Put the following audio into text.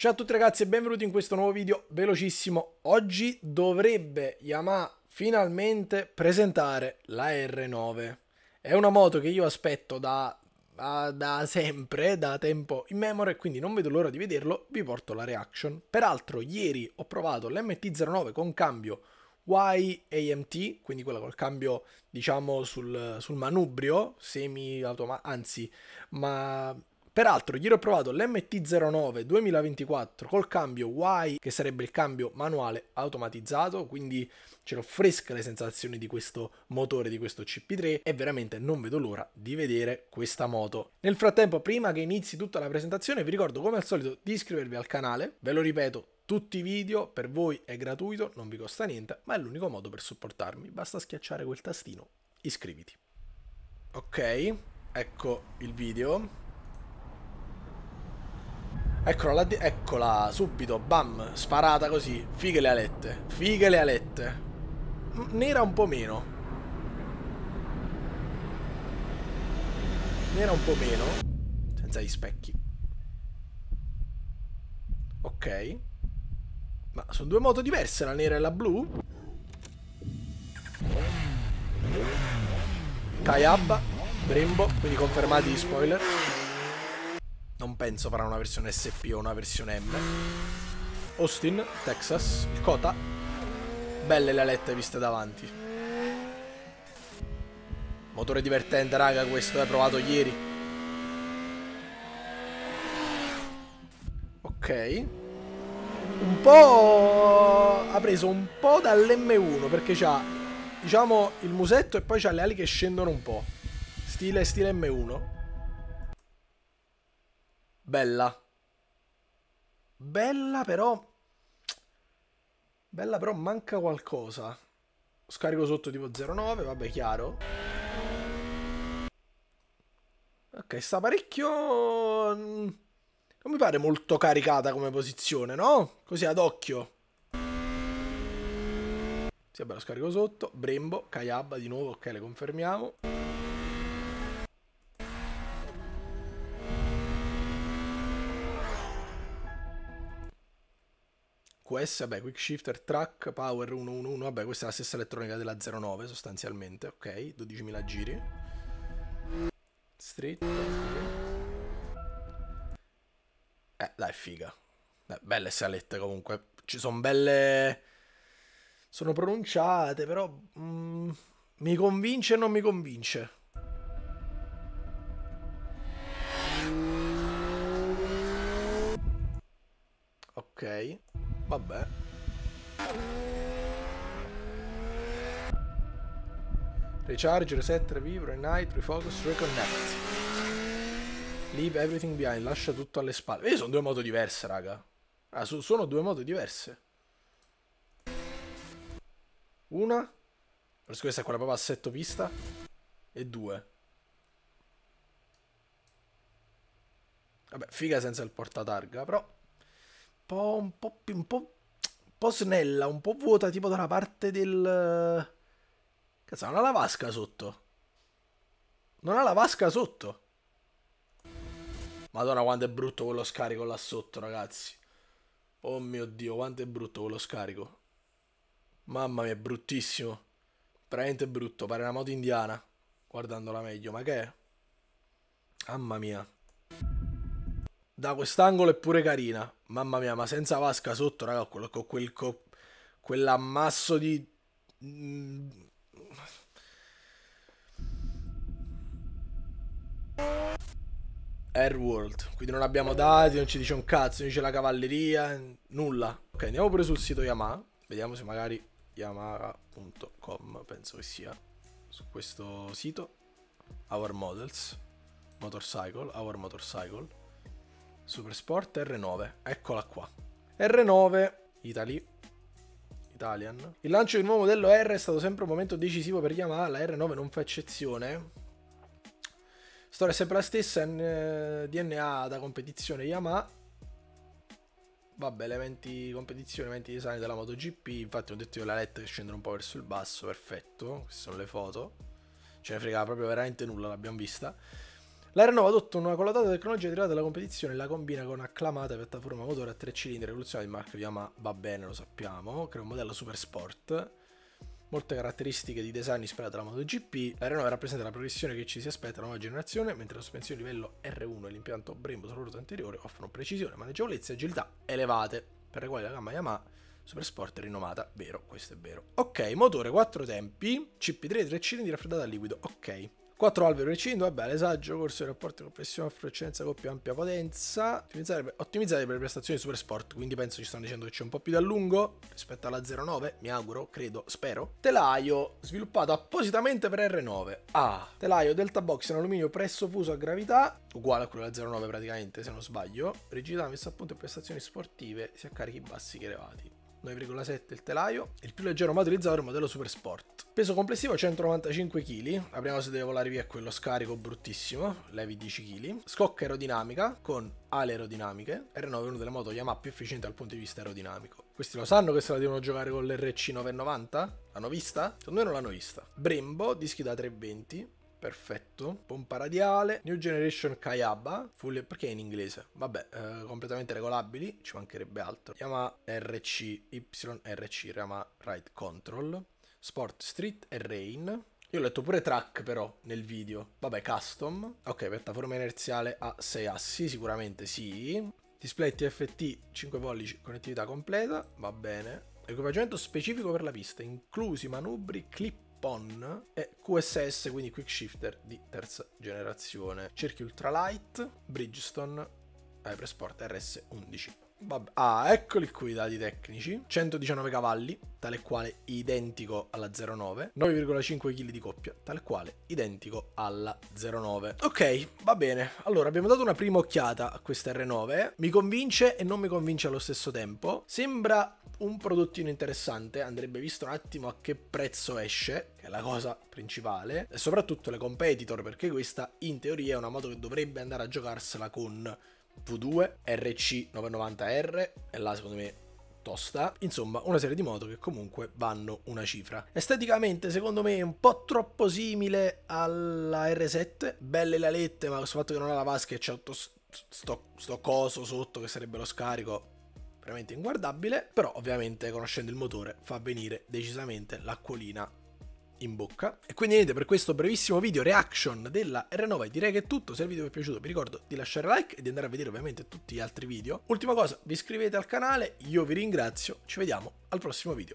Ciao a tutti ragazzi e benvenuti in questo nuovo video velocissimo. Oggi dovrebbe Yamaha finalmente presentare la R9. È una moto che io aspetto da, da, da sempre, da tempo in memoria, quindi non vedo l'ora di vederlo, vi porto la reaction. Peraltro ieri ho provato l'MT09 con cambio YAMT, quindi quella col cambio diciamo sul, sul manubrio, semi automatico anzi, ma Peraltro ieri ho provato l'MT09 2024 col cambio Y, che sarebbe il cambio manuale automatizzato, quindi ce l'ho fresca le sensazioni di questo motore, di questo CP3 e veramente non vedo l'ora di vedere questa moto. Nel frattempo, prima che inizi tutta la presentazione, vi ricordo come al solito di iscrivervi al canale, ve lo ripeto, tutti i video per voi è gratuito, non vi costa niente, ma è l'unico modo per supportarmi, basta schiacciare quel tastino, iscriviti. Ok, ecco il video. Eccola, la eccola, subito, bam, sparata così. Fighe le alette, fighe le alette. Nera un po' meno. Nera un po' meno, senza gli specchi. Ok. Ma sono due moto diverse, la nera e la blu? Kayab, Brembo, quindi confermati gli spoiler. Non penso farà una versione SP o una versione M. Austin, Texas, il Cota. Belle le alette viste davanti. Motore divertente, raga, questo è eh, provato ieri. Ok. Un po'... ha preso un po' dall'M1 perché c'ha, diciamo, il musetto e poi c'ha le ali che scendono un po'. Stile, stile M1. Bella. Bella però... Bella però manca qualcosa. Scarico sotto tipo 09, vabbè chiaro. Ok, sta parecchio... Mm, non mi pare molto caricata come posizione, no? Così ad occhio. Sì, vabbè, lo scarico sotto. Brembo, Kayaba di nuovo, ok, le confermiamo. QS, vabbè, Quick Shifter, Track, Power 111, vabbè, questa è la stessa elettronica della 09 sostanzialmente, ok, 12.000 giri. Street. Eh, dai, figa. Dai, eh, belle salette comunque, ci sono belle... Sono pronunciate, però... Mm, mi convince o non mi convince? Ok. Vabbè. Recharge, reset, revive, night, refocus, reconnect. Leave everything behind, lascia tutto alle spalle. Vedi, sono due moto diverse, raga. Ah, su, sono due moto diverse. Una. Perché questa è quella proprio assetto vista. E due. Vabbè, figa senza il portatarga, però po', un po', più, un po', un po' snella, un po' vuota, tipo dalla parte del... Cazzo, non ha la vasca sotto. Non ha la vasca sotto. Madonna, quanto è brutto quello scarico là sotto, ragazzi. Oh mio Dio, quanto è brutto quello scarico. Mamma mia, è bruttissimo. Veramente brutto, pare una moto indiana. Guardandola meglio, ma che è? Mamma mia. Da quest'angolo è pure carina. Mamma mia, ma senza Vasca sotto, raga, con quel, quel, quel, quell'ammasso di... Mm. Airworld, quindi non abbiamo dati, non ci dice un cazzo, non dice la cavalleria, nulla. Ok, andiamo pure sul sito Yamaha, vediamo se magari yamaha.com penso che sia su questo sito. Our Models, Motorcycle, Our Motorcycle. Supersport R9, eccola qua. R9 Italy. Italian. Il lancio del nuovo modello R è stato sempre un momento decisivo per Yamaha, la R9 non fa eccezione. Storia è sempre la stessa, DNA da competizione Yamaha. Vabbè, elementi competizione, elementi design della MotoGP, infatti ho detto io la letta che scendono un po' verso il basso, perfetto, queste sono le foto. Ce ne frega proprio veramente nulla, l'abbiamo vista. La Renault adotta una collatata tecnologia derivata dalla competizione e la combina con un'acclamata piattaforma motore a tre cilindri rivoluzionario del marchio Yamaha, va bene, lo sappiamo, crea un modello super sport. Molte caratteristiche di design ispirate alla MotoGP, la Renault rappresenta la progressione che ci si aspetta nella nuova generazione, mentre la sospensione livello R1 e l'impianto Brembo sulla ruota anteriore offrono precisione, maneggevolezza e agilità elevate, per le quali la gamma Yamaha Super Sport è rinomata, vero, questo è vero. Ok, motore 4 tempi, CP3 3 cilindri raffreddata a liquido, ok. 4 alveoli recinto, vabbè, l'esagio, corso di rapporto con pressione a fluorescenza con più ampia potenza, ottimizzare, per le prestazioni super sport, quindi penso ci stanno dicendo che c'è un po' più da lungo rispetto alla 09, mi auguro, credo, spero. Telaio sviluppato appositamente per R9. Ah, telaio delta box in alluminio presso fuso a gravità, uguale a quello della 09 praticamente, se non sbaglio, rigidità messa a punto e prestazioni sportive sia a carichi bassi che elevati. 9,7 il telaio, il più leggero motorizzato è il modello Super Sport Peso complessivo 195 kg, apriamo se deve volare via quello scarico bruttissimo, levi 10 kg. Scocca aerodinamica con ali aerodinamiche, R9 è una delle moto Yamaha più efficienti dal punto di vista aerodinamico. Questi lo sanno che se la devono giocare con l'RC 990? L'hanno vista? Secondo me non l'hanno vista. Brembo, dischi da 320, Perfetto. Pompa radiale. New Generation Kayaba. Full... Perché è in inglese? Vabbè, eh, completamente regolabili. Ci mancherebbe altro. Yamaha RC YRC, Yamaha Ride Control. Sport Street e Rain. Io ho letto pure track però nel video. Vabbè, custom. Ok, piattaforma inerziale a 6 assi, sicuramente sì. Display TFT 5 pollici, connettività completa, va bene. Equipaggiamento specifico per la pista, inclusi manubri, clip-on e QSS, quindi quick shifter di terza generazione. Cerchi ultralight, Bridgestone, Hypersport RS11. Vabbè. Ah, eccoli qui i dati tecnici. 119 cavalli, tale quale identico alla 09. 9,5 kg di coppia, tale quale identico alla 09. Ok, va bene. Allora, abbiamo dato una prima occhiata a questa R9. Mi convince e non mi convince allo stesso tempo. Sembra un prodottino interessante, andrebbe visto un attimo a che prezzo esce, che è la cosa principale, e soprattutto le competitor, perché questa in teoria è una moto che dovrebbe andare a giocarsela con V2, RC990R, e là secondo me tosta, insomma una serie di moto che comunque vanno una cifra. Esteticamente secondo me è un po' troppo simile alla R7, belle le alette ma questo fatto che non ha la vasca e c'è tutto sto, sto coso sotto che sarebbe lo scarico veramente inguardabile, però ovviamente conoscendo il motore fa venire decisamente l'acquolina in bocca. E quindi niente, per questo brevissimo video reaction della R9 direi che è tutto. Se il video vi è piaciuto vi ricordo di lasciare like e di andare a vedere ovviamente tutti gli altri video. Ultima cosa, vi iscrivete al canale, io vi ringrazio, ci vediamo al prossimo video.